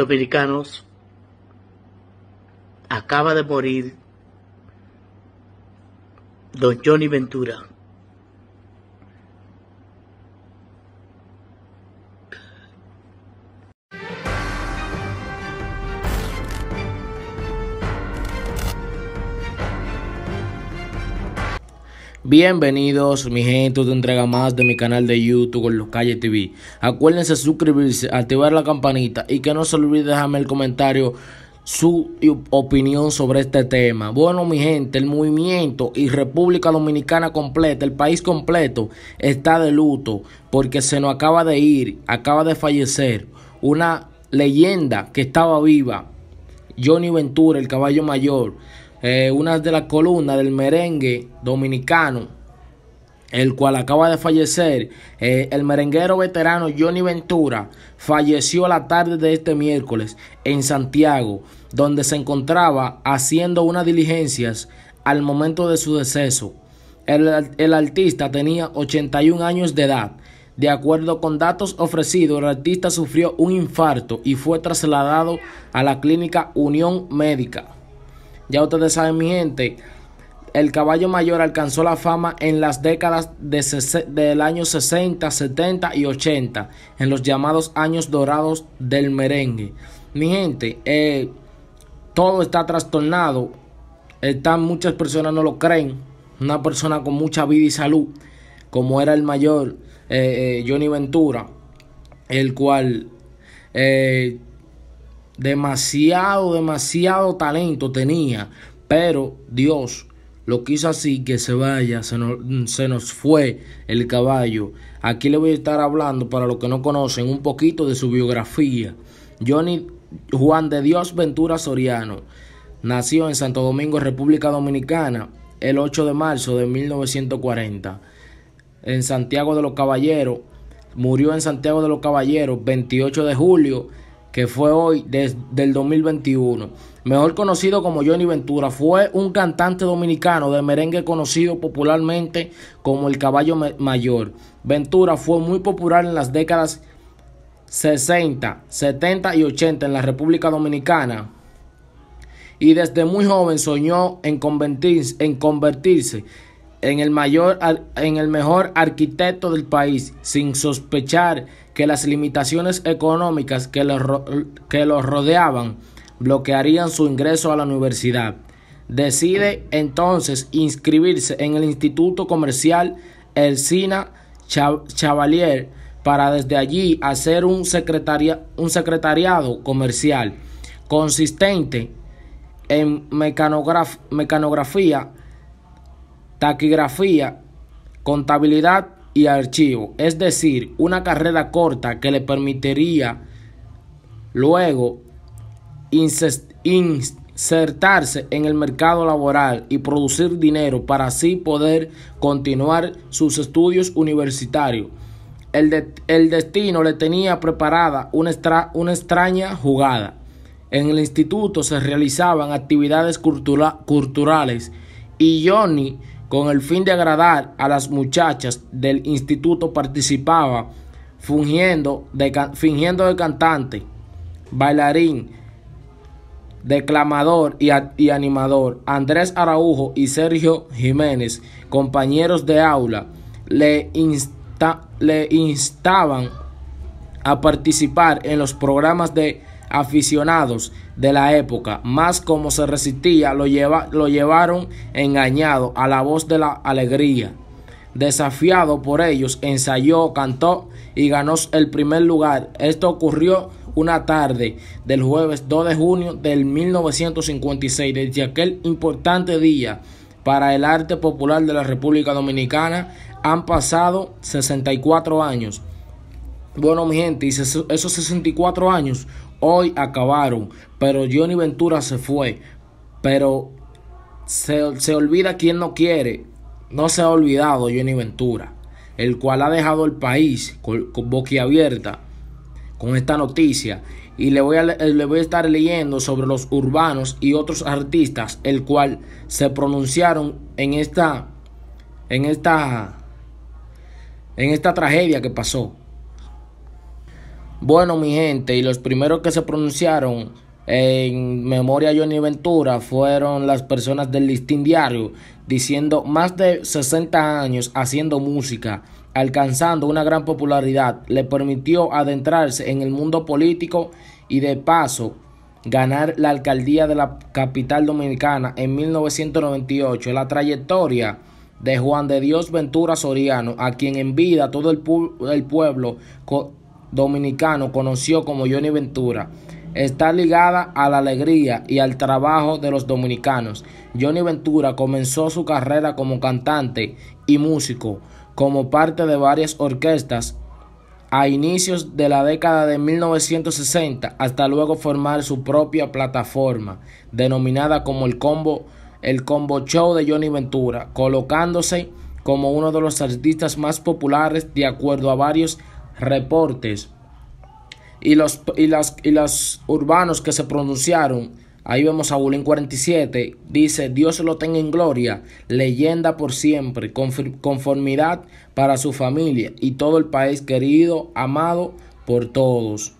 dominicanos acaba de morir don Johnny Ventura. Bienvenidos mi gente, te entrega más de mi canal de YouTube con los Calle TV. Acuérdense suscribirse, activar la campanita y que no se olvide dejarme el comentario su opinión sobre este tema. Bueno, mi gente, el movimiento y República Dominicana completa, el país completo, está de luto porque se nos acaba de ir, acaba de fallecer una leyenda que estaba viva, Johnny Ventura, el caballo mayor. Eh, una de las columnas del merengue dominicano, el cual acaba de fallecer, eh, el merenguero veterano Johnny Ventura falleció la tarde de este miércoles en Santiago, donde se encontraba haciendo unas diligencias al momento de su deceso. El, el artista tenía 81 años de edad. De acuerdo con datos ofrecidos, el artista sufrió un infarto y fue trasladado a la clínica Unión Médica. Ya ustedes saben, mi gente, el caballo mayor alcanzó la fama en las décadas de del año 60, 70 y 80, en los llamados años dorados del merengue. Mi gente, eh, todo está trastornado, están, muchas personas no lo creen, una persona con mucha vida y salud, como era el mayor eh, eh, Johnny Ventura, el cual... Demasiado, demasiado talento tenía. Pero Dios lo quiso así que se vaya, se nos, fue el caballo. Aquí le voy a estar hablando para los que no conocen un poquito de su biografía. Johnny Juan de Dios Ventura Soriano nació en Santo Domingo, República Dominicana, el 8 de marzo de 1940, en Santiago de los Caballeros. Murió en Santiago de los Caballeros 28 de julio que fue hoy desde el 2021, mejor conocido como Johnny Ventura, fue un cantante dominicano de merengue conocido popularmente como el Caballo Mayor. Ventura fue muy popular en las décadas 60, 70 y 80 en la República Dominicana. Y desde muy joven soñó en convertirse, en convertirse en el, mayor, en el mejor arquitecto del país, sin sospechar que las limitaciones económicas que lo, que rodeaban bloquearían su ingreso a la universidad. Decide entonces inscribirse en el Instituto Comercial Sina Chavalier para desde allí hacer un, un secretariado comercial consistente en mecanografía, taquigrafía, contabilidad y archivo, es decir, una carrera corta que le permitiría luego insertarse en el mercado laboral y producir dinero para así poder continuar sus estudios universitarios. El, destino le tenía preparada una, una extraña jugada. En el instituto se realizaban actividades culturales y Johnny con el fin de agradar a las muchachas del instituto participaba fingiendo de, fingiendo de cantante, bailarín, declamador y, animador. Andrés Araujo y Sergio Jiménez, compañeros de aula, le, le instaban a participar en los programas de aficionados de la época, más como se resistía, lo, llevaron engañado a la voz de la alegría. Desafiado por ellos, ensayó, cantó y ganó el primer lugar. Esto ocurrió una tarde del jueves 2 de junio del 1956, desde aquel importante día para el arte popular de la República Dominicana han pasado 64 años. Bueno, mi gente, esos 64 años hoy acabaron, pero Johnny Ventura se fue. Pero se, olvida quien no quiere. No se ha olvidado Johnny Ventura, el cual ha dejado el país con, boquiabierta con esta noticia. Y le voy, a, le voy a estar leyendo sobre los urbanos y otros artistas, el cual se pronunciaron en esta, en esta, en esta tragedia que pasó. Bueno, mi gente, y los primeros que se pronunciaron en memoria a Johnny Ventura fueron las personas del listín diario, diciendo más de 60 años haciendo música, alcanzando una gran popularidad, le permitió adentrarse en el mundo político y de paso ganar la alcaldía de la capital dominicana en 1998. La trayectoria de Juan de Dios Ventura Soriano, a quien en vida todo el, el pueblo dominicano conoció como Johnny Ventura está ligada a la alegría y al trabajo de los dominicanos. Johnny Ventura comenzó su carrera como cantante y músico, como parte de varias orquestas, a inicios de la década de 1960 hasta luego formar su propia plataforma, denominada como el Combo, el combo Show de Johnny Ventura, colocándose como uno de los artistas más populares de acuerdo a varios reportes y los, y las, y los urbanos que se pronunciaron. Ahí vemos a Bulín 47, dice, Dios lo tenga en gloria, leyenda por siempre, conformidad para su familia y todo el país querido, amado por todos.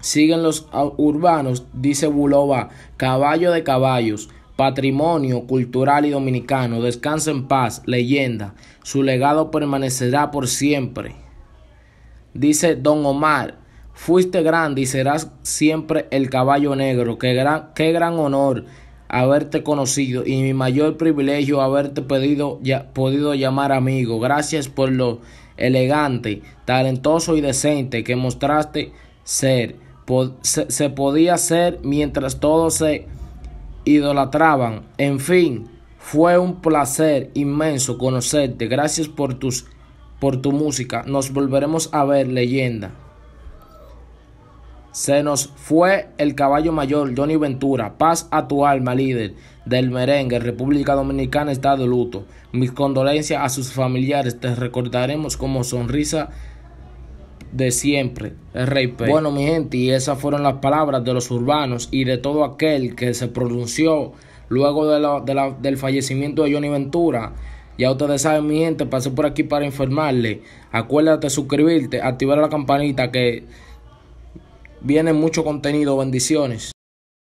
Siguen los ah, urbanos, dice Bulova, caballo de caballos, patrimonio cultural y dominicano, descansa en paz, leyenda, su legado permanecerá por siempre. Dice Don Omar, fuiste grande y serás siempre el caballo negro. Qué gran, qué gran honor haberte conocido y mi mayor privilegio haberte pedido, ya, podido llamar amigo. Gracias por lo elegante, talentoso y decente que mostraste ser. se, se podía ser mientras todos se idolatraban. En fin, fue un placer inmenso conocerte. Gracias por tus por tu música. Nos volveremos a ver, leyenda. Se nos fue el caballo mayor, Johnny Ventura. Paz a tu alma, líder del merengue. República Dominicana está de luto. Mis condolencias a sus familiares. Te recordaremos como sonrisa de siempre, el rey P. Bueno, mi gente, y esas fueron las palabras de los urbanos y de todo aquel que se pronunció luego de la, del fallecimiento de Johnny Ventura. Ya ustedes saben, mi gente, pasé por aquí para informarle. Acuérdate suscribirte, activar la campanita que viene mucho contenido. Bendiciones.